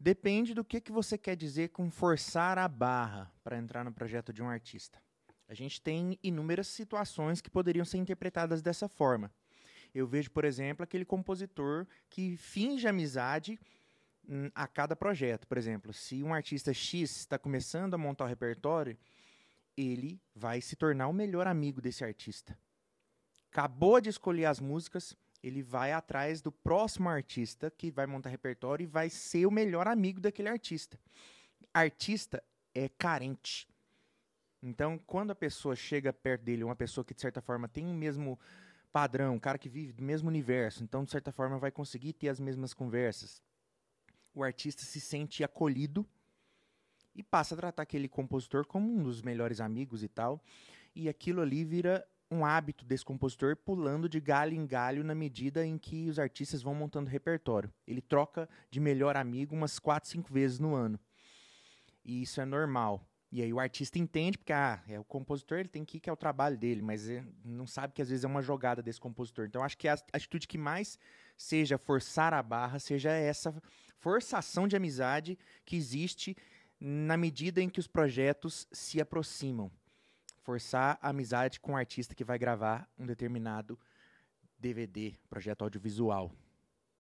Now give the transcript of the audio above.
Depende do que, que você quer dizer com forçar a barra para entrar no projeto de um artista. A gente tem inúmeras situações que poderiam ser interpretadas dessa forma. Eu vejo, por exemplo, aquele compositor que finge amizade hum, a cada projeto. Por exemplo, se um artista X está começando a montar o repertório, ele vai se tornar o melhor amigo desse artista. Acabou de escolher as músicas, ele vai atrás do próximo artista que vai montar repertório e vai ser o melhor amigo daquele artista. Artista é carente. Então, quando a pessoa chega perto dele, uma pessoa que de certa forma tem o mesmo padrão, um cara que vive do mesmo universo, então de certa forma vai conseguir ter as mesmas conversas. O artista se sente acolhido e passa a tratar aquele compositor como um dos melhores amigos e tal. E aquilo ali vira um hábito desse compositor pulando de galho em galho na medida em que os artistas vão montando repertório. Ele troca de melhor amigo umas quatro, cinco vezes no ano. E isso é normal. E aí o artista entende, porque ah, é o compositor, ele tem que ir, que é o trabalho dele, mas é, não sabe que às vezes é uma jogada desse compositor. Então acho que a atitude que mais seja forçar a barra, seja essa forçação de amizade que existe na medida em que os projetos se aproximam forçar a amizade com o artista que vai gravar um determinado DVD, projeto audiovisual.